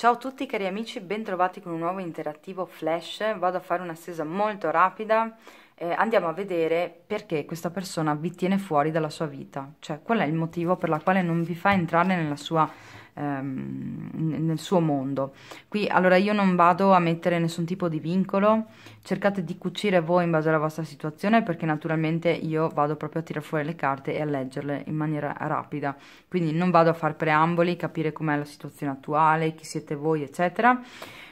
Ciao a tutti cari amici, bentrovati con un nuovo interattivo flash, vado a fare una stesa molto rapida, eh, andiamo a vedere perché questa persona vi tiene fuori dalla sua vita, cioè qual è il motivo per la quale non vi fa entrare nella sua vita ehm, nel suo mondo. Qui allora io non vado a mettere nessun tipo di vincolo, cercate di cucire voi in base alla vostra situazione perché naturalmente io vado proprio a tirare fuori le carte e a leggerle in maniera rapida, quindi non vado a fare preamboli, capire com'è la situazione attuale, chi siete voi eccetera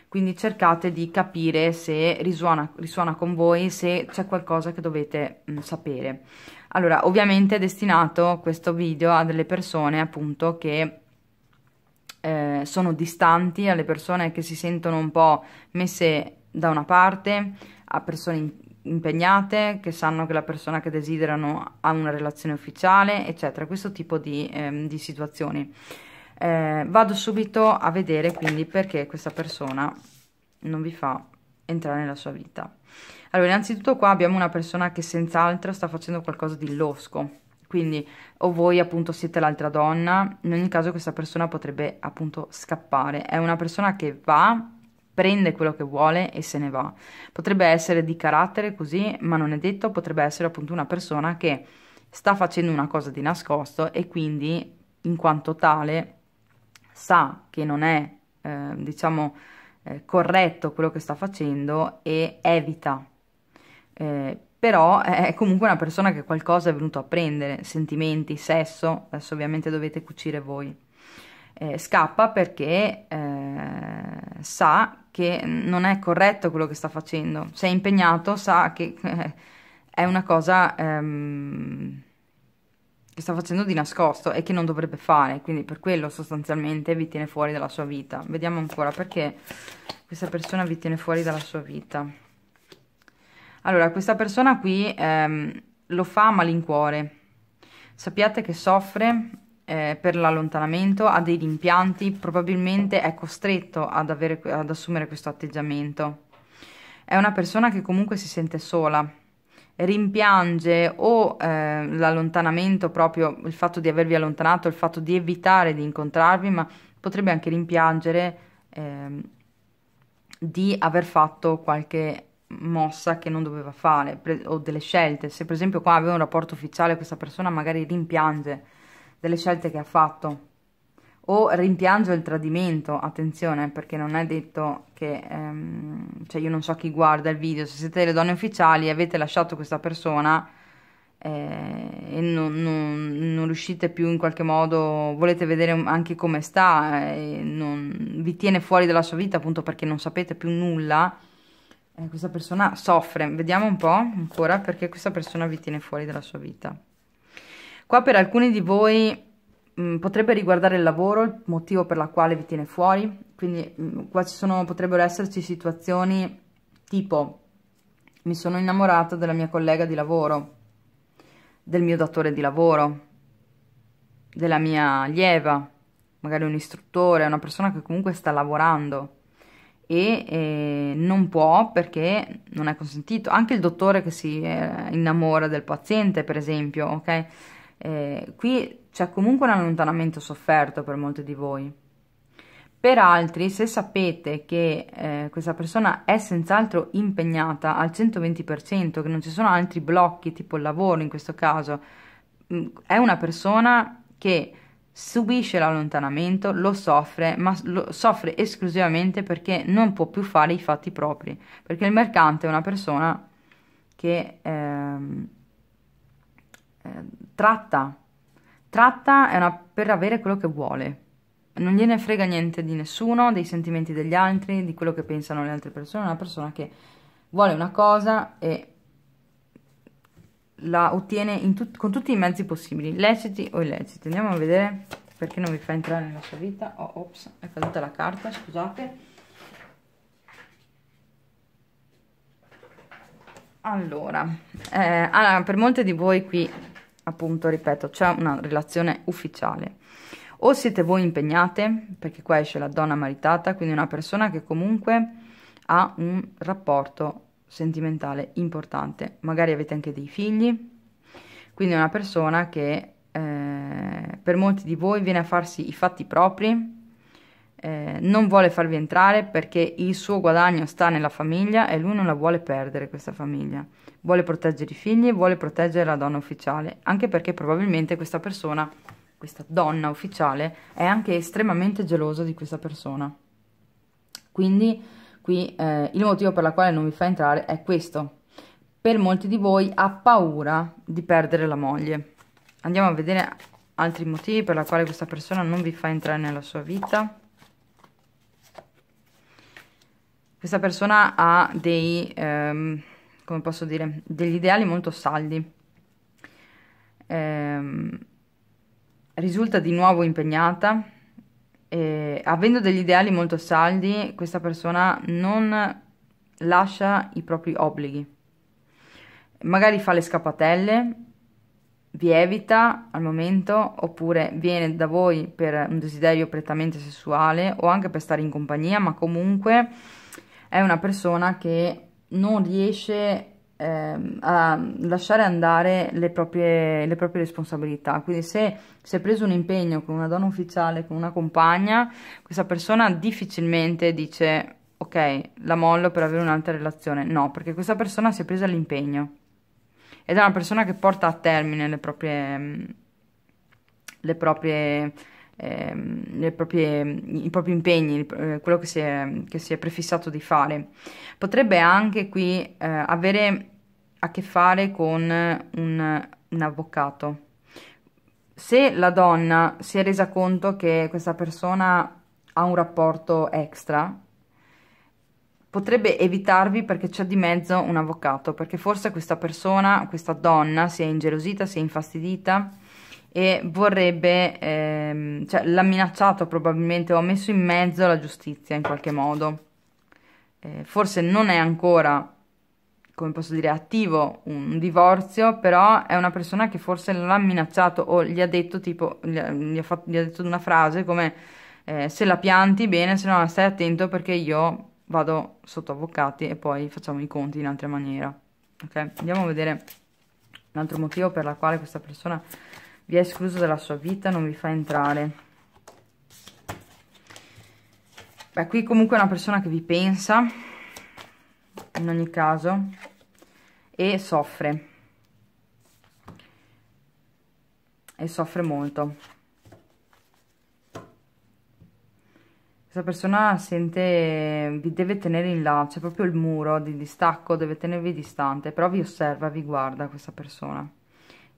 quindi cercate di capire se risuona, risuona con voi, se c'è qualcosa che dovete mh, sapere. Allora, ovviamente è destinato questo video a delle persone appunto che eh, sono distanti, alle persone che si sentono un po' messe da una parte, a persone in impegnate, che sanno che la persona che desiderano ha una relazione ufficiale, eccetera, questo tipo di, ehm, di situazioni. Eh, vado subito a vedere quindi perché questa persona non vi fa entrare nella sua vita. Allora, innanzitutto qua abbiamo una persona che senz'altro sta facendo qualcosa di losco, quindi o voi appunto siete l'altra donna, in ogni caso questa persona potrebbe appunto scappare. È una persona che va, prende quello che vuole e se ne va. Potrebbe essere di carattere così, ma non è detto, potrebbe essere appunto una persona che sta facendo una cosa di nascosto e quindi in quanto tale sa che non è eh, diciamo eh, corretto quello che sta facendo e evita eh, però eh, è comunque una persona che qualcosa è venuto a prendere, sentimenti, sesso, adesso ovviamente dovete cucire voi. Eh, scappa perché eh, sa che non è corretto quello che sta facendo, se è impegnato sa che eh, è una cosa ehm, che sta facendo di nascosto e che non dovrebbe fare, quindi per quello sostanzialmente vi tiene fuori dalla sua vita. Vediamo ancora perché questa persona vi tiene fuori dalla sua vita. Allora, questa persona qui ehm, lo fa a malincuore. Sappiate che soffre eh, per l'allontanamento, ha dei rimpianti, probabilmente è costretto ad, avere, ad assumere questo atteggiamento. È una persona che comunque si sente sola, rimpiange o eh, l'allontanamento, proprio il fatto di avervi allontanato, il fatto di evitare di incontrarvi, ma potrebbe anche rimpiangere eh, di aver fatto qualche mossa che non doveva fare o delle scelte. Se per esempio qua aveva un rapporto ufficiale questa persona magari rimpiange delle scelte che ha fatto o rimpiange il tradimento, attenzione perché non è detto che, ehm, cioè io non so chi guarda il video, se siete le donne ufficiali e avete lasciato questa persona eh, e non, non, non, riuscite più in qualche modo, volete vedere anche come sta, eh, non, vi tiene fuori dalla sua vita appunto perché non sapete più nulla, eh, questa persona soffre, vediamo un po' ancora perché questa persona vi tiene fuori dalla sua vita. Qua per alcuni di voi mh, mm, potrebbe riguardare il lavoro, il motivo per la quale vi tiene fuori, quindi mh, mm, qua ci sono, potrebbero esserci situazioni tipo mi sono innamorata della mia collega di lavoro, del mio datore di lavoro, della mia lieva, magari un istruttore, una persona che comunque sta lavorando e eh, non può perché non è consentito. Anche il dottore che si eh, innamora del paziente, per esempio, ok? Eh, qui c'è comunque un allontanamento sofferto per molti di voi. Per altri, se sapete che eh, questa persona è senz'altro impegnata al 120%, che non ci sono altri blocchi tipo il lavoro in questo caso, mm, è una persona che subisce l'allontanamento, lo soffre, ma lo soffre esclusivamente perché non può più fare i fatti propri, perché il mercante è una persona che ehm, ehm, tratta, tratta è una, per avere quello che vuole, non gliene frega niente di nessuno, dei sentimenti degli altri, di quello che pensano le altre persone, è una persona che vuole una cosa e la ottiene tut con tutti i mezzi possibili, leciti o illeciti. Andiamo a vedere perché non vi fa entrare nella sua vita. Oh, ops, è caduta la carta, scusate. Allora, eh, allora per molte di voi qui, appunto, ripeto, c'è una relazione ufficiale. O siete voi impegnate, perché qua esce la donna maritata, quindi una persona che comunque ha un rapporto sentimentale importante, magari avete anche dei figli, quindi è una persona che eh, per molti di voi viene a farsi i fatti propri, eh, non vuole farvi entrare perché il suo guadagno sta nella famiglia e lui non la vuole perdere questa famiglia, vuole proteggere i figli, vuole proteggere la donna ufficiale, anche perché probabilmente questa persona, questa donna ufficiale, è anche estremamente gelosa di questa persona. Quindi qui eh, il motivo per la quale non vi fa entrare è questo. Per molti di voi ha paura di perdere la moglie. Andiamo a vedere altri motivi per la quale questa persona non vi fa entrare nella sua vita. Questa persona ha dei, ehm, come posso dire, degli ideali molto saldi. Ehm, risulta di nuovo impegnata avendo degli ideali molto saldi, questa persona non lascia i propri obblighi. Magari fa le scappatelle, vi evita al momento, oppure viene da voi per un desiderio prettamente sessuale o anche per stare in compagnia, ma comunque è una persona che non riesce a Ehm, a lasciare andare le proprie, le proprie responsabilità. Quindi se si è preso un impegno con una donna ufficiale, con una compagna, questa persona difficilmente dice ok, la mollo per avere un'altra relazione. No, perché questa persona si è presa l'impegno ed è una persona che porta a termine le proprie... Le proprie eh, proprie, i propri impegni, eh, quello che si, è, che si, è, prefissato di fare. Potrebbe anche qui eh, avere a che fare con un, un avvocato. Se la donna si è resa conto che questa persona ha un rapporto extra, potrebbe evitarvi perché c'è di mezzo un avvocato, perché forse questa persona, questa donna si è ingelosita, si è infastidita e vorrebbe, ehm, cioè l'ha minacciato probabilmente o ha messo in mezzo la giustizia in qualche modo. Eh, forse non è ancora, come posso dire, attivo un divorzio, però è una persona che forse l'ha minacciato o gli ha detto tipo, gli ha, gli ha, fatto, gli ha detto una frase come eh, se la pianti bene, se no stai attento perché io vado sotto avvocati e poi facciamo i conti in altra maniera. Ok, andiamo a vedere un altro motivo per la quale questa persona vi è escluso dalla sua vita, non vi fa entrare. Beh, qui comunque è una persona che vi pensa, in ogni caso, e soffre. E soffre molto. Questa persona sente, vi deve tenere in là, c'è proprio il muro di distacco, deve tenervi distante, però vi osserva, vi guarda questa persona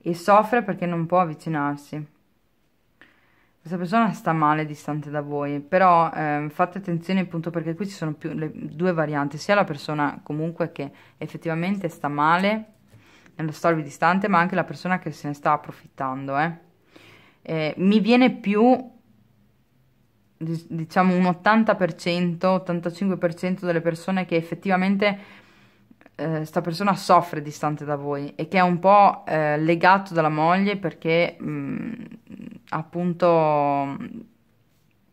e soffre perché non può avvicinarsi. Questa persona sta male distante da voi, però eh, fate attenzione appunto perché qui ci sono più, le, due varianti, sia la persona comunque che effettivamente sta male nello starvi distante, ma anche la persona che se ne sta approfittando. Eh. Eh, mi viene più diciamo un 80%, 85% delle persone che effettivamente eh, sta persona soffre distante da voi e che è un po' eh, legato dalla moglie perché mh, mm, appunto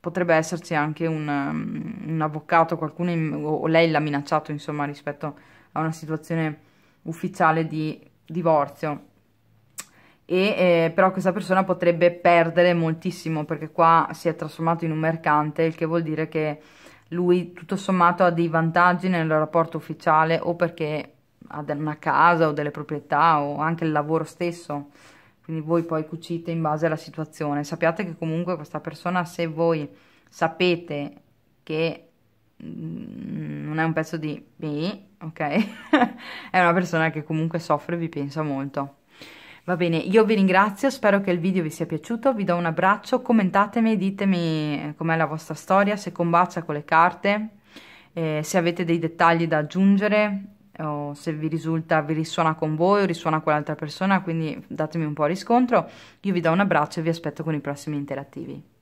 potrebbe esserci anche un, mm, un avvocato, qualcuno in, o lei l'ha minacciato insomma rispetto a una situazione ufficiale di divorzio. E, eh, però questa persona potrebbe perdere moltissimo perché qua si è trasformato in un mercante, il che vuol dire che lui tutto sommato ha dei vantaggi nel rapporto ufficiale o perché ha una casa o delle proprietà o anche il lavoro stesso quindi voi poi cucite in base alla situazione sappiate che comunque questa persona se voi sapete che mm, non è un pezzo di B, ok? è una persona che comunque soffre e vi pensa molto Va bene, io vi ringrazio, spero che il video vi sia piaciuto, vi do un abbraccio, commentatemi, ditemi eh, com'è la vostra storia, se combacia con le carte, eh, se avete dei dettagli da aggiungere o se vi risulta, vi risuona con voi o risuona con l'altra persona, quindi datemi un po' riscontro. Io vi do un abbraccio e vi aspetto con i prossimi interattivi.